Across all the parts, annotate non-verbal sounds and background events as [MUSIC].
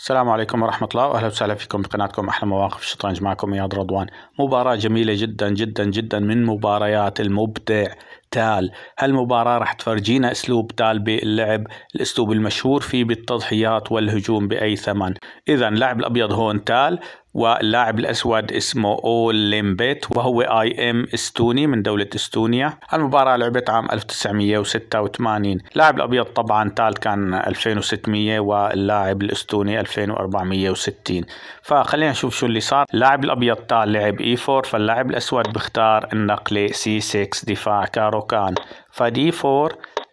السلام عليكم ورحمة الله وأهلا وسهلا فيكم بقناتكم أحلى مواقف الشطرنج معكم إياد رضوان مباراة جميلة جدا جدا جدا من مباريات المبدع تال هالمباراة راح تفرجينا أسلوب تال باللعب الأسلوب المشهور فيه بالتضحيات والهجوم بأي ثمن إذا اللاعب الأبيض هون تال واللاعب الأسود اسمه أول ليمبيت وهو آي إم استوني من دولة استونيا المباراة لعبت عام 1986 اللاعب الأبيض طبعا تال كان 2600 واللاعب الأستوني 2460 فخلينا نشوف شو اللي صار اللاعب الأبيض تال لعب اي e 4 فاللاعب الأسود بختار النقله سي C6 دفاع كارو لو كان فدي 4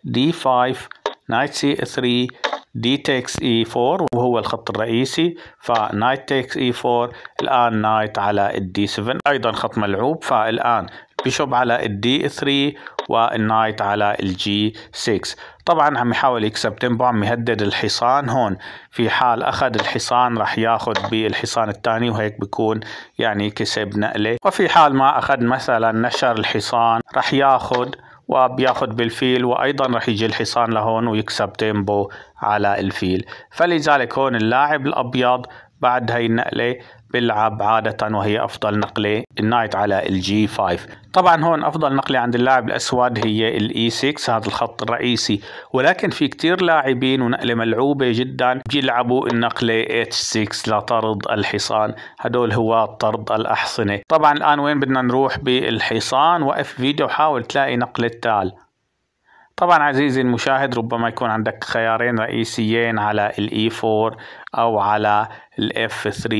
d 5 نايت سي 3 دي تكس اي 4 وهو الخط الرئيسي فنايت تكس اي 4 الان نايت على الدي 7 ايضا خط ملعوب فالان بيشب على الدي 3 والنايت على الجي 6 طبعا عم يحاول يكسب تيمبو عم يهدد الحصان هون في حال اخذ الحصان راح ياخذ بالحصان الثاني وهيك بيكون يعني كسب نقله وفي حال ما اخذ مثلا نشر الحصان راح ياخذ وبياخذ بالفيل وايضا راح يجي الحصان لهون ويكسب تيمبو على الفيل فلذلك هون اللاعب الابيض بعد هاي النقله بيلعب عادة وهي أفضل نقلة النايت على الجي 5 طبعا هون أفضل نقلة عند اللاعب الأسود هي الإي 6 e هذا الخط الرئيسي ولكن في كتير لاعبين ونقلة ملعوبة جدا بيلعبوا النقلة اتش 6 لطرد الحصان هدول هو طرد الأحصنة طبعا الآن وين بدنا نروح بالحصان وقف فيديو وحاول تلاقي نقلة تال طبعا عزيزي المشاهد ربما يكون عندك خيارين رئيسيين على الاي 4 e أو على ال F3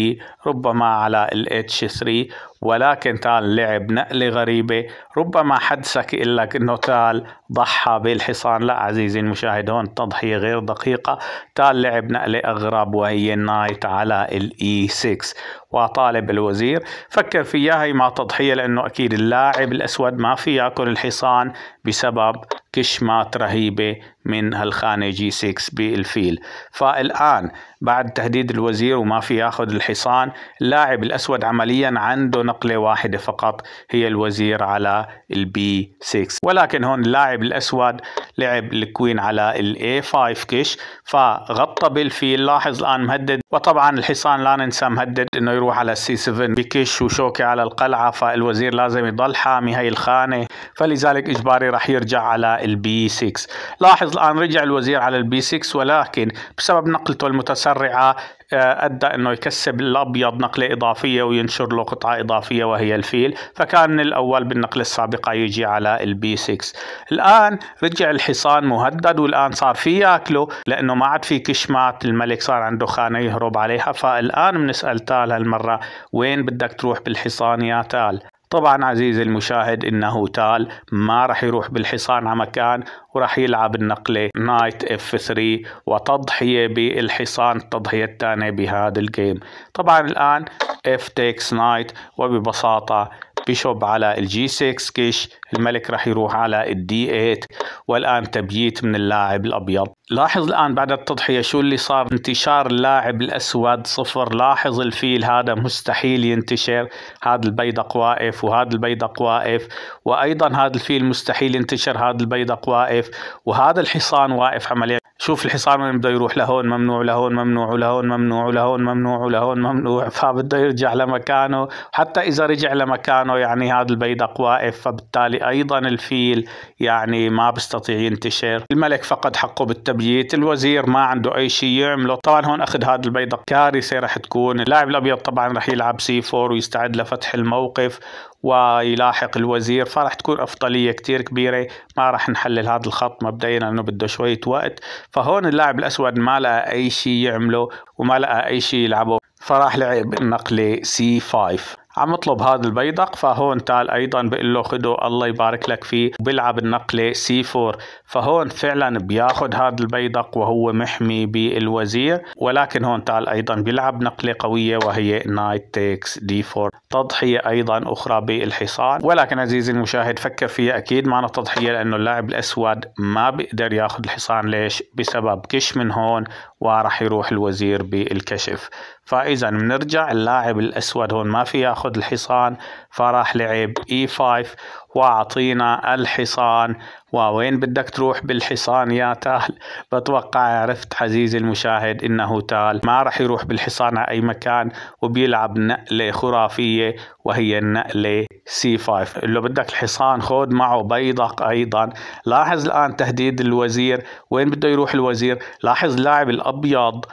ربما على ال H3 ولكن تال لعب نقلة غريبة ربما حدسك يقول لك إنه تال ضحى بالحصان لا عزيزي المشاهد هون التضحية غير دقيقة تال لعب نقلة أغرب وهي النايت على ال E6 وطالب الوزير فكر فيها هي مع تضحية لأنه أكيد اللاعب الأسود ما في يأكل الحصان بسبب كشمات رهيبة من هالخانة جي 6 بالفيل فالآن بعد تهديد الوزير وما في ياخذ الحصان اللاعب الأسود عمليا عنده نقلة واحدة فقط هي الوزير على البي 6 ولكن هون اللاعب الأسود لعب الكوين على الاي 5 كش فغطى بالفيل لاحظ الآن مهدد وطبعا الحصان لا ننسى مهدد انه يروح على السي 7 بكش وشوكة على القلعة فالوزير لازم يضل حامي هاي الخانة فلذلك إجباري راح يرجع على البي 6 لاحظ الآن رجع الوزير على البي 6 ولكن بسبب نقلته المتسرعة آه، ادى انه يكسب الابيض نقله اضافيه وينشر له قطعه اضافيه وهي الفيل فكان الاول بالنقله السابقه يجي على البي 6 الان رجع الحصان مهدد والان صار في ياكله لانه ما عاد في كشمات الملك صار عنده خانه يهرب عليها فالان بنسال تال هالمره وين بدك تروح بالحصان يا تال طبعا عزيزي المشاهد انه تال ما راح يروح بالحصان على مكان وراح يلعب النقله نايت اف 3 وتضحيه بالحصان التضحيه الثانيه بهذا الجيم طبعا الان اف تيكس نايت وببساطه بيشوب على الجي 6 كيش الملك راح يروح على الدي 8 والان تبييت من اللاعب الابيض لاحظ الان بعد التضحيه شو اللي صار انتشار اللاعب الاسود صفر لاحظ الفيل هذا مستحيل ينتشر هذا البيدق واقف وهذا البيدق واقف وايضا هذا الفيل مستحيل ينتشر هذا البيدق واقف وهذا الحصان واقف عمليا شوف الحصان وين بده يروح لهون ممنوع لهون ممنوع لهون ممنوع لهون ممنوع لهون ممنوع [LAUGHS] فبده يرجع لمكانه حتى اذا رجع لمكانه يعني هذا البيدق واقف فبالتالي أيضا الفيل يعني ما بيستطيع ينتشر الملك فقد حقه بالتبييت الوزير ما عنده أي شيء يعمله طبعا هون أخذ هذا البيضة كارثة رح تكون اللاعب الأبيض طبعا رح يلعب سي 4 ويستعد لفتح الموقف ويلاحق الوزير فرح تكون أفضلية كتير كبيرة ما رح نحلل هذا الخط مبدئيا لأنه بده شوية وقت فهون اللاعب الأسود ما لقى أي شيء يعمله وما لقى أي شيء يلعبه فراح لعب النقلة سي 5 عم اطلب هذا البيدق فهون تال ايضا بقول له خده الله يبارك لك فيه بيلعب النقله سي 4 فهون فعلا بياخذ هذا البيدق وهو محمي بالوزير ولكن هون تال ايضا بيلعب نقله قويه وهي نايت تيكس دي 4 تضحيه ايضا اخرى بالحصان ولكن عزيزي المشاهد فكر فيها اكيد معنى تضحيه لانه اللاعب الاسود ما بيقدر ياخذ الحصان ليش بسبب كش من هون وراح يروح الوزير بالكشف فاذا بنرجع اللاعب الاسود هون ما في ياخذ اخذ الحصان فراح لعب اي e 5 واعطينا الحصان ووين بدك تروح بالحصان يا تال بتوقع عرفت عزيزي المشاهد انه تال ما راح يروح بالحصان على اي مكان وبيلعب نقله خرافيه وهي النقله سي 5 اللي بدك الحصان خود معه بيضك ايضا لاحظ الان تهديد الوزير وين بده يروح الوزير لاحظ اللاعب الابيض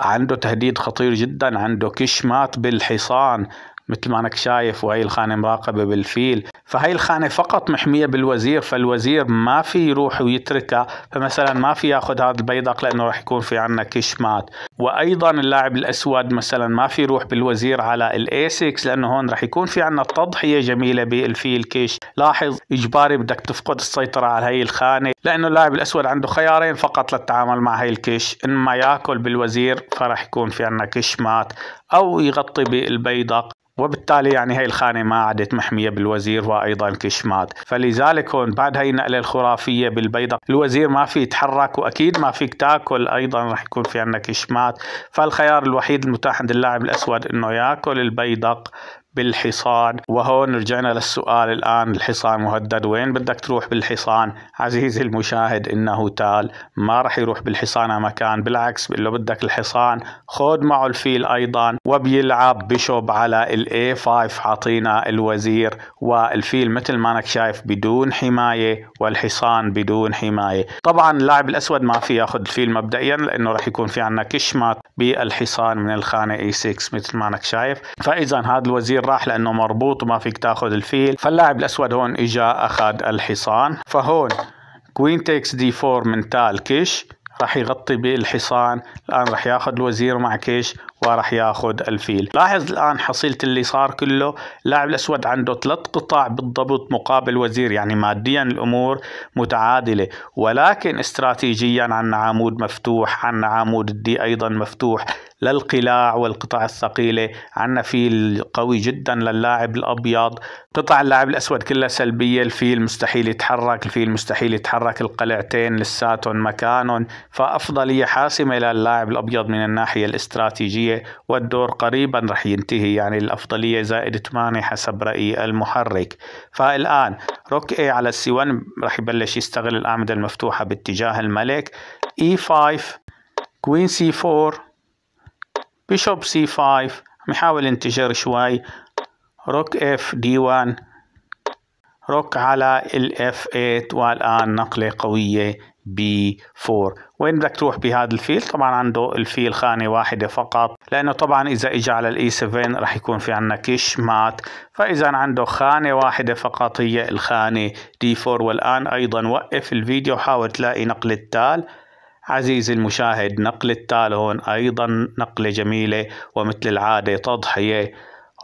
عنده تهديد خطير جدا عنده كشمات بالحصان مثل ما انك شايف وهي الخانه مراقبه بالفيل فهي الخانه فقط محميه بالوزير فالوزير ما في يروح ويتركها فمثلا ما في ياخذ هذا البيدق لانه راح يكون في عندنا كشمات وايضا اللاعب الاسود مثلا ما في يروح بالوزير على الاي 6 لانه هون راح يكون في عندنا تضحيه جميله بالفيل كيش لاحظ اجباري بدك تفقد السيطره على هي الخانه لانه اللاعب الاسود عنده خيارين فقط للتعامل مع هي الكيش اما ياكل بالوزير فراح يكون في عندنا كشمات او يغطي بالبيدق وبالتالي يعني هاي الخانة ما عادت محمية بالوزير وأيضا كشمات فلذلك هون بعد هاي النقلة الخرافية بالبيضة الوزير ما في يتحرك وأكيد ما فيك تاكل أيضا رح يكون في عندنا كشمات فالخيار الوحيد المتاح عند اللاعب الأسود أنه ياكل البيدق بالحصان وهون رجعنا للسؤال الآن الحصان مهدد وين بدك تروح بالحصان عزيزي المشاهد إنه تال ما رح يروح بالحصان مكان بالعكس بقول له بدك الحصان خود معه الفيل أيضا وبيلعب بشوب على ال A5 عطينا الوزير والفيل مثل ما أنك شايف بدون حماية والحصان بدون حماية طبعا اللاعب الأسود ما في ياخذ الفيل مبدئيا لأنه رح يكون في عنا كشمات بالحصان من الخانة A6 مثل ما أنك شايف فإذا هذا الوزير الفيل راح لانه مربوط وما فيك تاخذ الفيل فاللاعب الاسود هون اجى اخذ الحصان فهون كوين تيكس دي 4 من تال كش راح يغطي بالحصان الان راح ياخذ الوزير مع كيش وراح ياخذ الفيل لاحظ الان حصيلة اللي صار كله اللاعب الاسود عنده ثلاث قطاع بالضبط مقابل وزير يعني ماديا الامور متعادله ولكن استراتيجيا عندنا عمود مفتوح عندنا عمود الدي ايضا مفتوح للقلاع والقطع الثقيلة عنا فيل قوي جدا للاعب الأبيض قطع اللاعب الأسود كلها سلبية الفيل مستحيل يتحرك الفيل مستحيل يتحرك القلعتين لساتهم مكانهم فأفضلية حاسمة للاعب الأبيض من الناحية الاستراتيجية والدور قريبا رح ينتهي يعني الأفضلية زائد 8 حسب رأي المحرك فالآن روك اي على السي 1 رح يبلش يستغل الأعمدة المفتوحة باتجاه الملك اي 5 كوين سي 4 بيشوب سي 5 عم يحاول ينتشر شوي روك اف دي 1 روك على الاف 8 والان نقله قويه بي 4 وين بدك تروح بهذا الفيل طبعا عنده الفيل خانه واحده فقط لانه طبعا اذا اجى على الاي 7 e راح يكون في عندنا كش مات فاذا عنده خانه واحده فقط هي الخانه دي 4 والان ايضا وقف الفيديو حاول تلاقي نقله تال عزيزي المشاهد نقل التالون أيضا نقلة جميلة ومثل العادة تضحية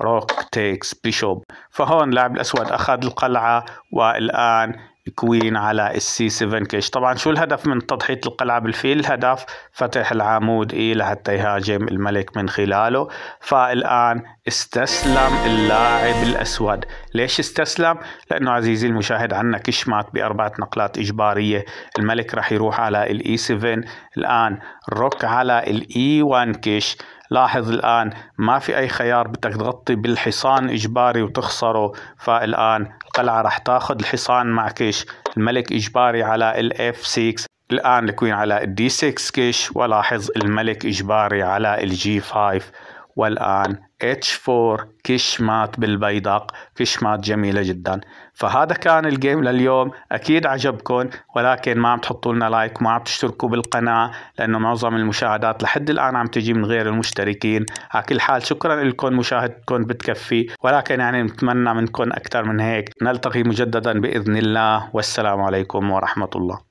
روك تيكس بيشوب فهون لاعب الأسود أخذ القلعة والآن كوين على السي 7 كيش طبعا شو الهدف من تضحية القلعة بالفيل الهدف فتح العمود إيه لحتى يهاجم الملك من خلاله فالآن استسلم اللاعب الأسود ليش استسلم؟ لأنه عزيزي المشاهد عنا كشمات بأربعة نقلات إجبارية الملك راح يروح على الإي 7 e الآن روك على الإي 1 e كيش لاحظ الآن ما في أي خيار بدك تغطي بالحصان إجباري وتخسره فالآن القلعة رح تاخذ الحصان مع كش الملك إجباري على ال F6 الآن الكوين على ال D6 كش ولاحظ الملك إجباري على ال G5 والآن H4 كشمات بالبيدق كشمات جميلة جدا فهذا كان الجيم لليوم أكيد عجبكم ولكن ما عم تحطوا لنا لايك وما عم تشتركوا بالقناة لأنه معظم المشاهدات لحد الآن عم تجي من غير المشتركين على كل حال شكرا لكم مشاهدتكم بتكفي ولكن يعني نتمنى منكم أكثر من هيك نلتقي مجددا بإذن الله والسلام عليكم ورحمة الله